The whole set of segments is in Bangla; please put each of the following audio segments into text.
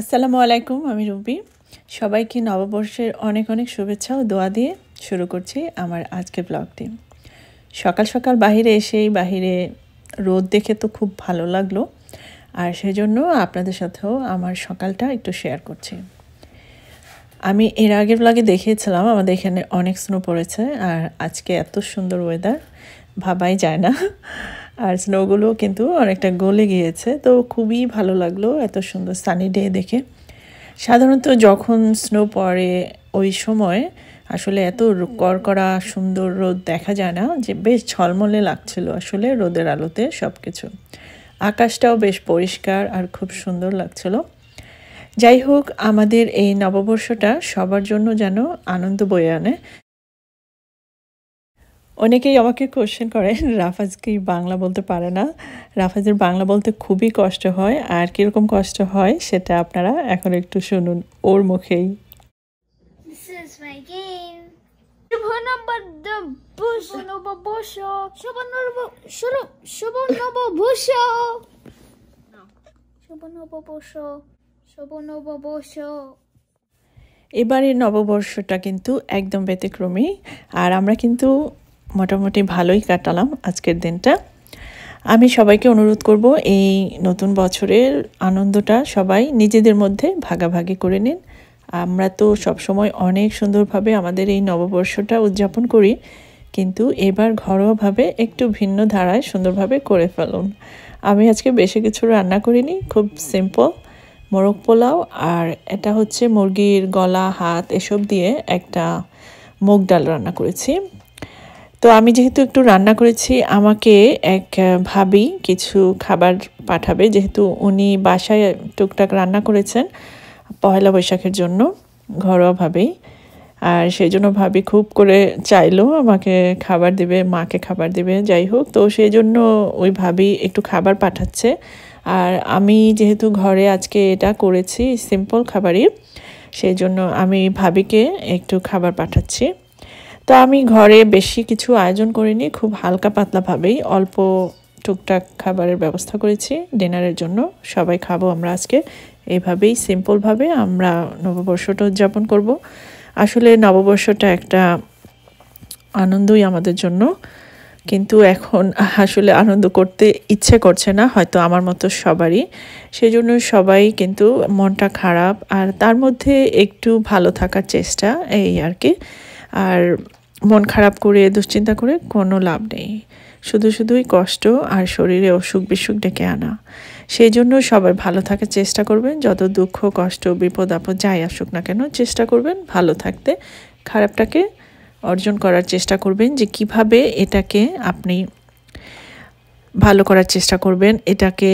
আসসালামু আলাইকুম আমি রুবি সবাইকে নববর্ষের অনেক অনেক শুভেচ্ছা ও দোয়া দিয়ে শুরু করছি আমার আজকের ব্লগটি সকাল সকাল বাহিরে এসেই বাহিরে রোদ দেখে তো খুব ভালো লাগলো আর সেজন্য আপনাদের সাথেও আমার সকালটা একটু শেয়ার করছি আমি এর আগের ব্লগে দেখিয়েছিলাম আমাদের এখানে অনেক স্নো পড়েছে আর আজকে এত সুন্দর ওয়েদার ভাবাই যায় না আর স্নোগুলো কিন্তু অনেকটা গলে গিয়েছে তো খুবই ভালো লাগলো এত সুন্দর সানি ডে দেখে সাধারণত যখন স্নো পড়ে ওই সময় আসলে এত কড়কড়া সুন্দর রোদ দেখা যায় না যে বেশ ঝলমলে লাগছিল আসলে রোদের আলোতে সব কিছু আকাশটাও বেশ পরিষ্কার আর খুব সুন্দর লাগছিল যাই হোক আমাদের এই নববর্ষটা সবার জন্য যেন আনন্দ বয়ে আনে অনেকেই আমাকে কোশ্চেন করেন রাফাজ কি বাংলা বলতে পারে না রাফাজের বাংলা বলতে খুবই কষ্ট হয় আর কীরকম কষ্ট হয় সেটা আপনারা এখন একটু শুনুন ওর মুখেই এবারের নববর্ষটা কিন্তু একদম ব্যতিক্রমী আর আমরা কিন্তু মোটামুটি ভালোই কাটালাম আজকের দিনটা আমি সবাইকে অনুরোধ করব এই নতুন বছরের আনন্দটা সবাই নিজেদের মধ্যে ভাগাভাগি করে নিন আমরা তো সবসময় অনেক সুন্দরভাবে আমাদের এই নববর্ষটা উদযাপন করি কিন্তু এবার ঘরোয়াভাবে একটু ভিন্ন ধারায় সুন্দরভাবে করে ফেলুন আমি আজকে বেশি কিছু রান্না করিনি খুব সিম্পল মোরগ পোলাও আর এটা হচ্ছে মুরগির গলা হাত এসব দিয়ে একটা মুগ ডাল রান্না করেছি তো আমি যেহেতু একটু রান্না করেছি আমাকে এক ভাবি কিছু খাবার পাঠাবে যেহেতু উনি বাসায় টুকটাক রান্না করেছেন পয়লা বৈশাখের জন্য ঘরোয়াভাবেই আর সেই জন্য ভাবি খুব করে চাইলো আমাকে খাবার দেবে মাকে খাবার দেবে যাই হোক তো সেই জন্য ওই ভাবি একটু খাবার পাঠাচ্ছে আর আমি যেহেতু ঘরে আজকে এটা করেছি সিম্পল খাবারই সেই জন্য আমি ভাবিকে একটু খাবার পাঠাচ্ছি তো আমি ঘরে বেশি কিছু আয়োজন করিনি খুব হালকা পাতলাভাবেই অল্প টুকটাক খাবারের ব্যবস্থা করেছি ডিনারের জন্য সবাই খাবো আমরা আজকে এইভাবেই সিম্পলভাবে আমরা নববর্ষটা উদযাপন করব আসলে নববর্ষটা একটা আনন্দই আমাদের জন্য কিন্তু এখন আসলে আনন্দ করতে ইচ্ছে করছে না হয়তো আমার মতো সবারই সেই জন্য সবাই কিন্তু মনটা খারাপ আর তার মধ্যে একটু ভালো থাকার চেষ্টা এই আর কি আর মন খারাপ করে দুশ্চিন্তা করে কোনো লাভ নেই শুধু শুধুই কষ্ট আর শরীরে অসুখ বিসুখ ডেকে আনা সেই জন্য সবাই ভালো থাকার চেষ্টা করবেন যত দুঃখ কষ্ট বিপদ আপদ যাই আসুক না কেন চেষ্টা করবেন ভালো থাকতে খারাপটাকে অর্জন করার চেষ্টা করবেন যে কিভাবে এটাকে আপনি ভালো করার চেষ্টা করবেন এটাকে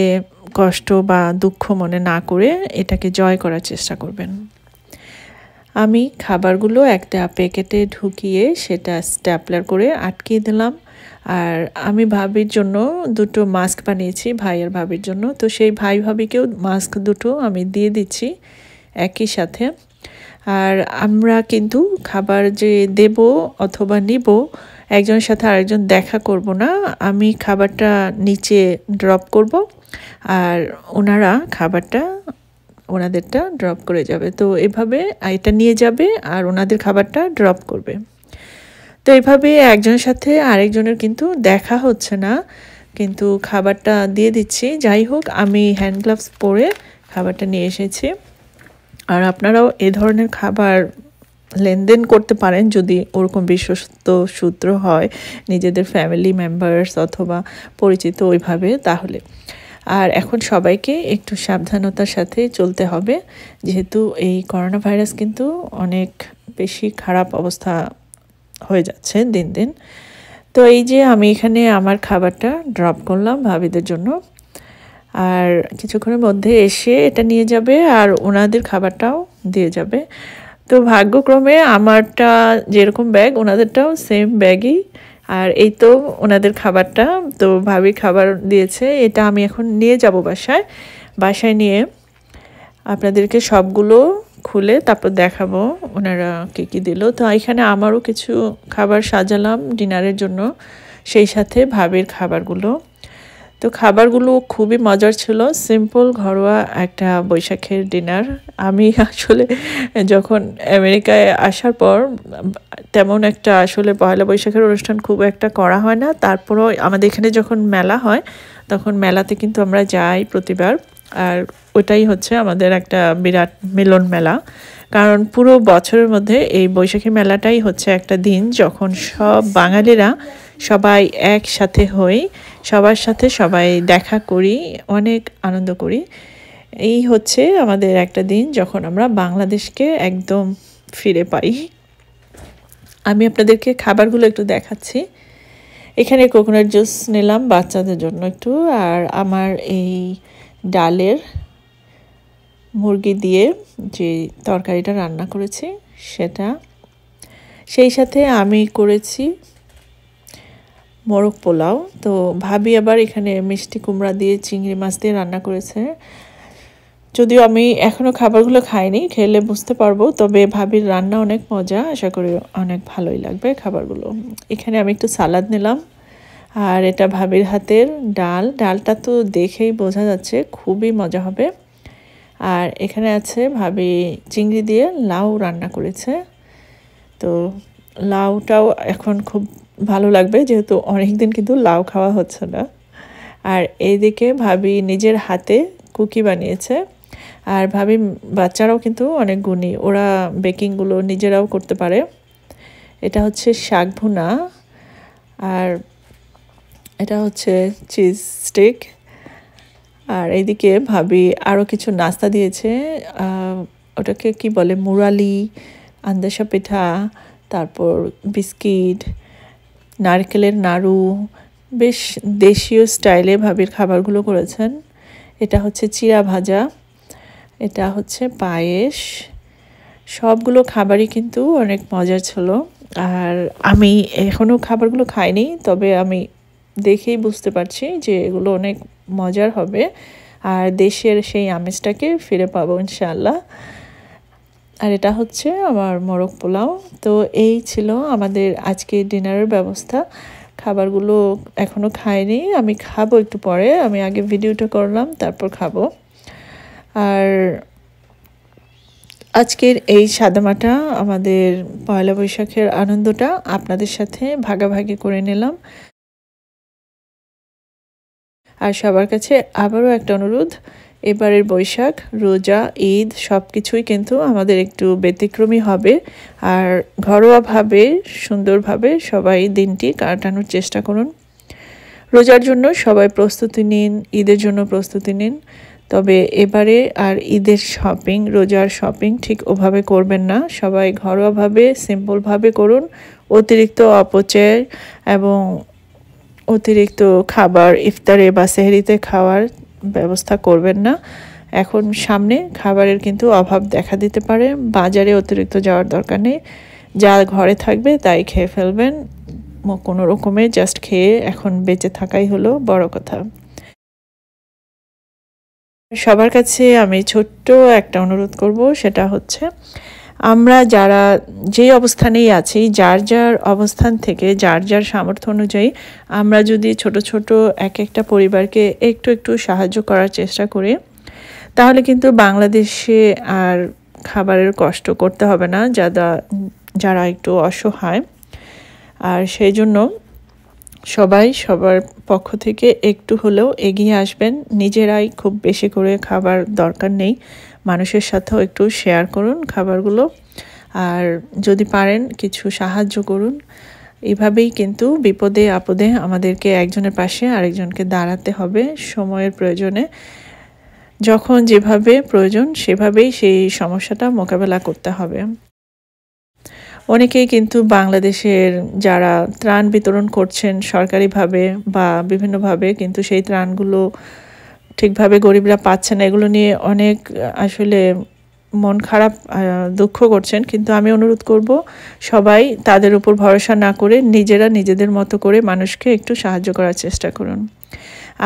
কষ্ট বা দুঃখ মনে না করে এটাকে জয় করার চেষ্টা করবেন আমি খাবারগুলো একটা প্যাকেটে ঢুকিয়ে সেটা স্ট্যাপলার করে আটকিয়ে দিলাম আর আমি ভাবির জন্য দুটো মাস্ক বানিয়েছি ভাইয়ের ভাবির জন্য তো সেই ভাই ভাবিকেও মাস্ক দুটো আমি দিয়ে দিচ্ছি একই সাথে আর আমরা কিন্তু খাবার যে দেব অথবা নিব একজনের সাথে আরেকজন দেখা করব না আমি খাবারটা নিচে ড্রপ করব আর ওনারা খাবারটা ওনাদেরটা ড্রপ করে যাবে তো এভাবে এটা নিয়ে যাবে আর ওনাদের খাবারটা ড্রপ করবে তো এভাবে একজনের সাথে আরেকজনের কিন্তু দেখা হচ্ছে না কিন্তু খাবারটা দিয়ে দিচ্ছি যাই হোক আমি হ্যান্ড গ্লাভস পরে খাবারটা নিয়ে এসেছি আর আপনারাও এ ধরনের খাবার লেনদেন করতে পারেন যদি ওরকম বিশ্বস্ত সূত্র হয় নিজেদের ফ্যামিলি মেম্বার্স অথবা পরিচিত ওইভাবে তাহলে আর এখন সবাইকে একটু সাবধানতার সাথে চলতে হবে যেহেতু এই করোনা ভাইরাস কিন্তু অনেক বেশি খারাপ অবস্থা হয়ে যাচ্ছে দিন দিন তো এই যে আমি এখানে আমার খাবারটা ড্রপ করলাম ভাবিদের জন্য আর কিছুক্ষণের মধ্যে এসে এটা নিয়ে যাবে আর ওনাদের খাবারটাও দিয়ে যাবে তো ভাগ্যক্রমে আমারটা যেরকম ব্যাগ ওনাদেরটাও সেম ব্যাগই আর এই তো ওনাদের খাবারটা তো ভাবি খাবার দিয়েছে এটা আমি এখন নিয়ে যাব বাসায় বাসায় নিয়ে আপনাদেরকে সবগুলো খুলে তারপর দেখাবো ওনারা কী কী দিল তো এখানে আমারও কিছু খাবার সাজালাম ডিনারের জন্য সেই সাথে ভাবির খাবারগুলো তো খাবারগুলো খুবই মজার ছিল সিম্পল ঘরোয়া একটা বৈশাখের ডিনার আমি আসলে যখন আমেরিকায় আসার পর তেমন একটা আসলে পয়লা বৈশাখের অনুষ্ঠান খুব একটা করা হয় না তারপরও আমাদের এখানে যখন মেলা হয় তখন মেলাতে কিন্তু আমরা যাই প্রতিবার আর ওটাই হচ্ছে আমাদের একটা বিরাট মিলন মেলা কারণ পুরো বছরের মধ্যে এই বৈশাখী মেলাটাই হচ্ছে একটা দিন যখন সব বাঙালিরা সবাই একসাথে হই সবার সাথে সবাই দেখা করি অনেক আনন্দ করি এই হচ্ছে আমাদের একটা দিন যখন আমরা বাংলাদেশকে একদম ফিরে পাই আমি আপনাদেরকে খাবারগুলো একটু দেখাচ্ছি এখানে কোকোনাট জুস নিলাম বাচ্চাদের জন্য একটু আর আমার এই ডালের মুরগি দিয়ে যে তরকারিটা রান্না করেছি সেটা সেই সাথে আমি করেছি মোরগ পোলাও তো ভাবি আবার এখানে মিষ্টি কুমড়া দিয়ে চিংড়ি মাছ দিয়ে রান্না করেছে যদিও আমি এখনও খাবারগুলো খাইনি খেলে বুঝতে পারবো তবে ভাবির রান্না অনেক মজা আশা করি অনেক ভালোই লাগবে খাবারগুলো এখানে আমি একটু সালাদ নিলাম আর এটা ভাবির হাতের ডাল ডালটা তো দেখেই বোঝা যাচ্ছে খুবই মজা হবে আর এখানে আছে ভাবি চিংড়ি দিয়ে লাউ রান্না করেছে তো লাউটাও এখন খুব ভালো লাগবে যেহেতু অনেক দিন কিন্তু লাউ খাওয়া হচ্ছে না আর এইদিকে ভাবি নিজের হাতে কুকি বানিয়েছে আর ভাবি বাচ্চারাও কিন্তু অনেক গুণী ওরা বেকিংগুলো নিজেরাও করতে পারে এটা হচ্ছে শাক ভুনা আর এটা হচ্ছে চিজ স্টিক আর এইদিকে ভাবি আরও কিছু নাস্তা দিয়েছে ওটাকে কি বলে মুরালি আন্দাসা পিঠা তারপর বিস্কিট নারকেলের নাড়ু বেশ দেশীয় স্টাইলে ভাবির খাবারগুলো করেছেন এটা হচ্ছে চিরা ভাজা এটা হচ্ছে পায়েস সবগুলো খাবারই কিন্তু অনেক মজার ছিল আর আমি এখনও খাবারগুলো খাইনি তবে আমি দেখেই বুঝতে পারছি যে এগুলো অনেক মজার হবে আর দেশের সেই আমেজটাকে ফিরে পাবো ইনশাআল্লাহ আর এটা হচ্ছে আমার মরক পোলাও তো এই ছিল আমাদের আজকে ডিনারের ব্যবস্থা খাবারগুলো এখনও খাইনি আমি খাবো একটু পরে আমি আগে ভিডিওটা করলাম তারপর খাবো আর আজকের এই সাদামাটা আমাদের পয়লা বৈশাখের আনন্দটা আপনাদের সাথে ভাগাভাগি করে নিলাম আর সবার কাছে আবারও একটা অনুরোধ এবারের বৈশাখ রোজা ঈদ সব কিছুই কিন্তু আমাদের একটু ব্যতিক্রমী হবে আর ঘরোয়াভাবে সুন্দরভাবে সবাই দিনটি কাটানোর চেষ্টা করুন রোজার জন্য সবাই প্রস্তুতি নিন ঈদের জন্য প্রস্তুতি নিন তবে এবারে আর ঈদের শপিং রোজার শপিং ঠিক ওভাবে করবেন না সবাই ঘরোয়াভাবে সিম্পলভাবে করুন অতিরিক্ত অপচয় এবং অতিরিক্ত খাবার ইফতারে বা সেহরিতে খাওয়ার ব্যবস্থা করবেন না এখন সামনে খাবারের কিন্তু অভাব দেখা দিতে পারে বাজারে অতিরিক্ত যাওয়ার দরকার নেই যা ঘরে থাকবে তাই খেয়ে ফেলবেন কোনো রকমে জাস্ট খেয়ে এখন বেঁচে থাকাই হলো বড় কথা সবার কাছে আমি ছোট্ট একটা অনুরোধ করব সেটা হচ্ছে আমরা যারা যে অবস্থানেই আছি যার যার অবস্থান থেকে যার যার সামর্থ্য অনুযায়ী আমরা যদি ছোট ছোট এক একটা পরিবারকে একটু একটু সাহায্য করার চেষ্টা করি তাহলে কিন্তু বাংলাদেশে আর খাবারের কষ্ট করতে হবে না যারা যারা একটু অসহায় আর সেই জন্য সবাই সবার পক্ষ থেকে একটু হলেও এগিয়ে আসবেন নিজেরাই খুব বেশি করে খাবার দরকার নেই মানুষের সাথেও একটু শেয়ার করুন খাবারগুলো আর যদি পারেন কিছু সাহায্য করুন এভাবেই কিন্তু বিপদে আপদে আমাদেরকে একজনের পাশে আরেকজনকে দাঁড়াতে হবে সময়ের প্রয়োজনে যখন যেভাবে প্রয়োজন সেভাবেই সেই সমস্যাটা মোকাবেলা করতে হবে অনেকেই কিন্তু বাংলাদেশের যারা ত্রাণ বিতরণ করছেন সরকারিভাবে বা বিভিন্নভাবে কিন্তু সেই ত্রাণগুলো ঠিকভাবে গরিবরা পাচ্ছে না এগুলো নিয়ে অনেক আসলে মন খারাপ দুঃখ করছেন কিন্তু আমি অনুরোধ করব সবাই তাদের উপর ভরসা না করে নিজেরা নিজেদের মতো করে মানুষকে একটু সাহায্য করার চেষ্টা করুন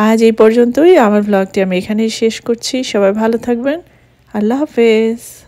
আজ এই পর্যন্তই আমার ব্লগটি আমি এখানেই শেষ করছি সবাই ভালো থাকবেন আল্লাহ হাফেজ